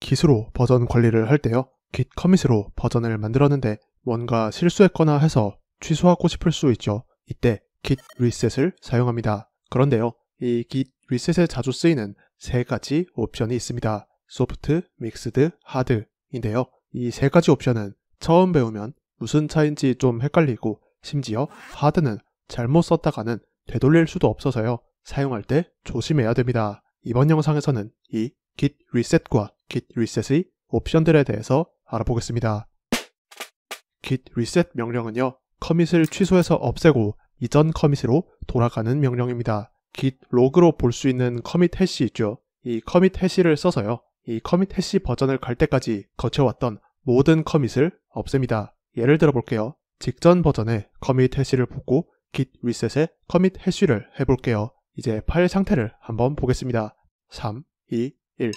기수로 버전 관리를 할 때요. git 커밋으로 버전을 만들었는데 뭔가 실수했거나 해서 취소하고 싶을 수 있죠. 이때 git reset을 사용합니다. 그런데요. 이 git reset에 자주 쓰이는 세 가지 옵션이 있습니다. 소프트, 믹스드, 하드인데요. 이 세 가지 옵션은 처음 배우면 무슨 차인지 좀 헷갈리고 심지어 하드는 잘못 썼다가는 되돌릴 수도 없어서요. 사용할 때 조심해야 됩니다. 이번 영상에서는 이 git reset과 git reset의 옵션들에 대해서 알아보겠습니다. git reset 명령은요, 커밋을 취소해서 없애고 이전 커밋으로 돌아가는 명령입니다. git l 로그로 볼 수 있는 커밋 해시 있죠. 이 커밋 해시를 써서요, 이 커밋 해시 버전을 갈 때까지 거쳐왔던 모든 커밋을 없앱니다. 예를 들어 볼게요. 직전 버전의 커밋 해시를 붙고 git r e s e t 의 커밋 해시를 해볼게요. 이제 파일 상태를 한번 보겠습니다. 3, 2, 1.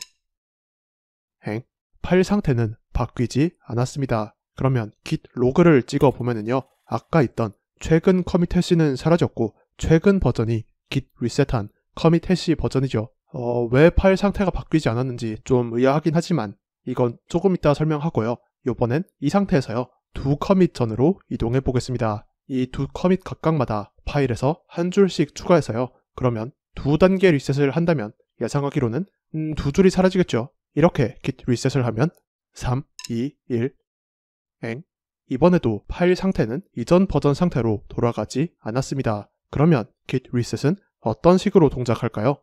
행. 파일 상태는 바뀌지 않았습니다. 그러면 git 로그를 찍어 보면은요. 아까 있던 최근 커밋 해시는 사라졌고 최근 버전이 git reset한 커밋 해시 버전이죠. 어, 왜 파일 상태가 바뀌지 않았는지 좀 의아하긴 하지만 이건 조금 이따 설명하고요. 요번엔 이 상태에서요. 두 커밋 전으로 이동해 보겠습니다. 이 두 커밋 각각마다 파일에서 한 줄씩 추가해서요. 그러면 두 단계 리셋을 한다면 예상하기로는 음, 두 줄이 사라지겠죠. 이렇게 git reset을 하면 3, 2, 1, 엥. 이번에도 파일 상태는 이전 버전 상태로 돌아가지 않았습니다. 그러면 git reset은 어떤 식으로 동작할까요?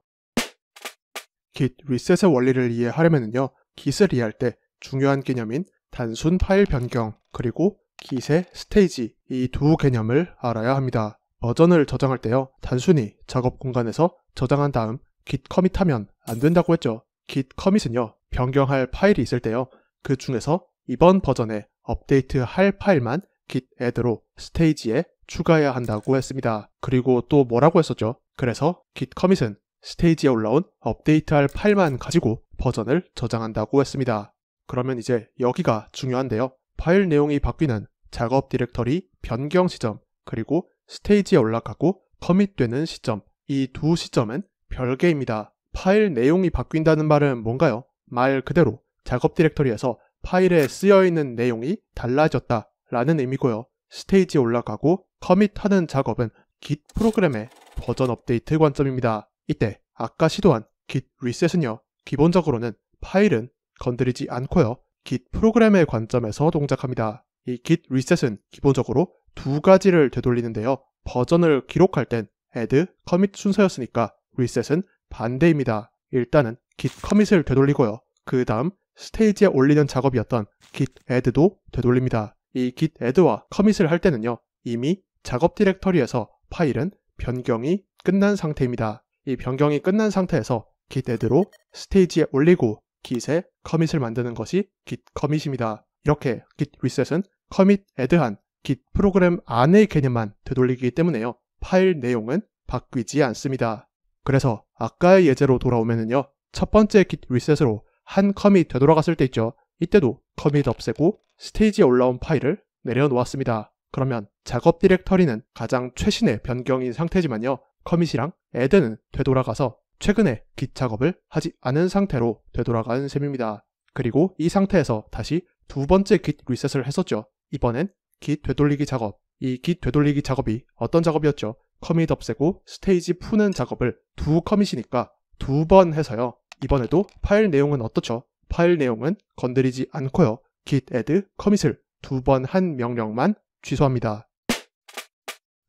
git reset의 원리를 이해하려면요. git을 이해할 때 중요한 개념인 단순 파일 변경 그리고 git의 스테이지 이 두 개념을 알아야 합니다. 버전을 저장할 때요. 단순히 작업 공간에서 저장한 다음 git 커밋하면 안 된다고 했죠. git 커밋은요, 변경할 파일이 있을 때요. 그 중에서 이번 버전에 업데이트할 파일만 git add로 스테이지에 추가해야 한다고 했습니다. 그리고 또 뭐라고 했었죠? 그래서 git 커밋은 스테이지에 올라온 업데이트할 파일만 가지고 버전을 저장한다고 했습니다. 그러면 이제 여기가 중요한데요. 파일 내용이 바뀌는 작업 디렉터리 변경 시점 그리고 스테이지에 올라가고 커밋되는 시점 이 두 시점은 별개입니다. 파일 내용이 바뀐다는 말은 뭔가요? 말 그대로 작업 디렉터리에서 파일에 쓰여있는 내용이 달라졌다 라는 의미고요. 스테이지 올라가고 커밋하는 작업은 git 프로그램의 버전 업데이트 관점입니다. 이때 아까 시도한 git reset은요. 기본적으로는 파일은 건드리지 않고요. git 프로그램의 관점에서 동작합니다. 이 git reset은 기본적으로 두 가지를 되돌리는데요. 버전을 기록할 땐 add, commit 순서였으니까 리셋은 반대입니다. 일단은 git 커밋을 되돌리고요. 그 다음 스테이지에 올리는 작업이었던 git add도 되돌립니다. 이 git add와 커밋을 할 때는요. 이미 작업 디렉터리에서 파일은 변경이 끝난 상태입니다. 이 변경이 끝난 상태에서 git add로 스테이지에 올리고 git에 커밋을 만드는 것이 git 커밋입니다. 이렇게 git reset은 커밋 add한 git 프로그램 안의 개념만 되돌리기 때문에요. 파일 내용은 바뀌지 않습니다. 그래서 아까의 예제로 돌아오면은요. 첫 번째 git reset으로 한 커밋 되돌아갔을 때 있죠. 이때도 커밋 없애고 스테이지에 올라온 파일을 내려놓았습니다. 그러면 작업 디렉터리는 가장 최신의 변경인 상태지만요. 커밋이랑 애드는 되돌아가서 최근에 git 작업을 하지 않은 상태로 되돌아간 셈입니다. 그리고 이 상태에서 다시 두 번째 git 리셋을 했었죠. 이번엔 git 되돌리기 작업. 이 git 되돌리기 작업이 어떤 작업이었죠? 커밋 없애고 스테이지 푸는 작업을 두 커밋이니까 두 번 해서요. 이번에도 파일 내용은 어떻죠? 파일 내용은 건드리지 않고요. git add 커밋을 두 번 한 명령만 취소합니다.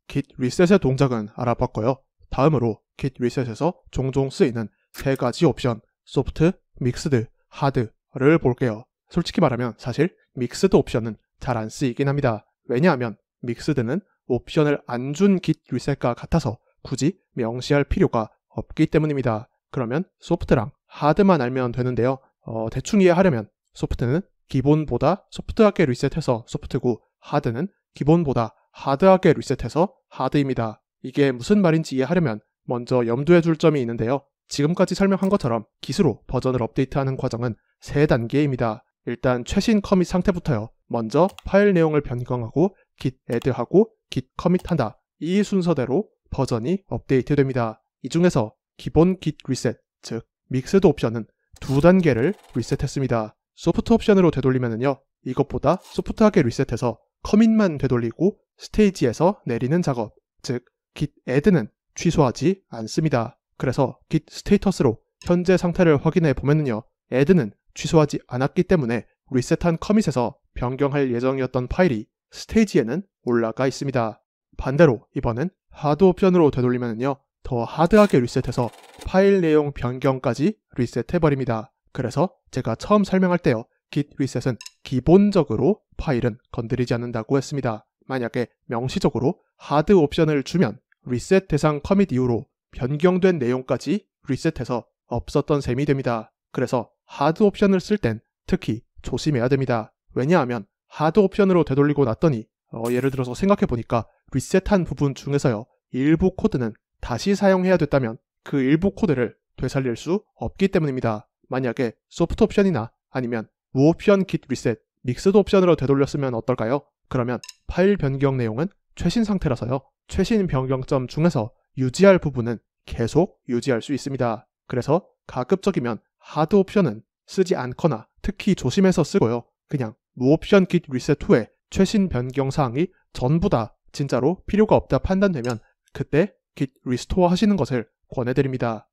git reset의 동작은 알아봤고요. 다음으로 git reset에서 종종 쓰이는 세 가지 옵션 소프트, 믹스드, 하드를 볼게요. 솔직히 말하면 사실 믹스드 옵션은 잘 안 쓰이긴 합니다. 왜냐하면 믹스드는 옵션을 안 준 g 리셋과 같아서 굳이 명시할 필요가 없기 때문입니다. 그러면 소프트랑 하드만 알면 되는데요. 어, 대충 이해하려면 소프트는 기본보다 소프트하게 리셋해서 소프트고 하드는 기본보다 하드하게 리셋해서 하드입니다. 이게 무슨 말인지 이해하려면 먼저 염두에 둘 점이 있는데요. 지금까지 설명한 것처럼 기수로 버전을 업데이트하는 과정은 세 단계입니다. 일단 최신 커밋 상태부터요. 먼저 파일 내용을 변경하고 git add하고 git 커밋한다 이 순서대로 버전이 업데이트됩니다. 이 중에서 기본 git reset 즉 믹스드 옵션은 두 단계를 리셋했습니다. 소프트 옵션으로 되돌리면요 이것보다 소프트하게 리셋해서 커밋만 되돌리고 스테이지에서 내리는 작업 즉 git add는 취소하지 않습니다. 그래서 git 스테이터스로 현재 상태를 확인해 보면요 add는 취소하지 않았기 때문에 리셋한 커밋에서 변경할 예정이었던 파일이 스테이지에는 올라가 있습니다. 반대로 이번엔 하드 옵션으로 되돌리면요. 더 하드하게 리셋해서 파일 내용 변경까지 리셋해버립니다. 그래서 제가 처음 설명할 때요. git reset은 기본적으로 파일은 건드리지 않는다고 했습니다. 만약에 명시적으로 하드 옵션을 주면 리셋 대상 커밋 이후로 변경된 내용까지 리셋해서 없었던 셈이 됩니다. 그래서 하드 옵션을 쓸 땐 특히 조심해야 됩니다. 왜냐하면 하드 옵션으로 되돌리고 났더니 어, 예를 들어서 생각해 보니까 리셋한 부분 중에서요 일부 코드는 다시 사용해야 됐다면 그 일부 코드를 되살릴 수 없기 때문입니다. 만약에 소프트 옵션이나 아니면 무옵션 git reset, 믹스드 옵션으로 되돌렸으면 어떨까요? 그러면 파일 변경 내용은 최신 상태라서요. 최신 변경점 중에서 유지할 부분은 계속 유지할 수 있습니다. 그래서 가급적이면 하드 옵션은 쓰지 않거나 특히 조심해서 쓰고요. 그냥 무옵션 git reset 후에 최신 변경 사항이 전부 다 진짜로 필요가 없다 판단되면 그때 git restore 하시는 것을 권해드립니다.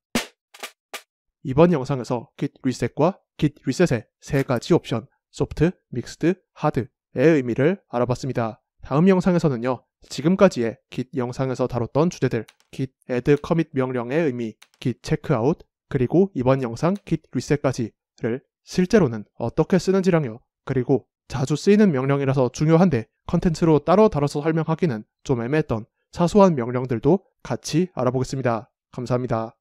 이번 영상에서 git reset과 git reset의 세 가지 옵션 소프트, 믹스드, 하드의 의미를 알아봤습니다. 다음 영상에서는요. 지금까지의 git 영상에서 다뤘던 주제들 git add commit 명령의 의미, git checkout, 그리고 이번 영상 git reset까지를 실제로는 어떻게 쓰는지랑요. 그리고 자주 쓰이는 명령이라서 중요한데 컨텐츠로 따로 다뤄서 설명하기는 좀 애매했던 사소한 명령들도 같이 알아보겠습니다. 감사합니다.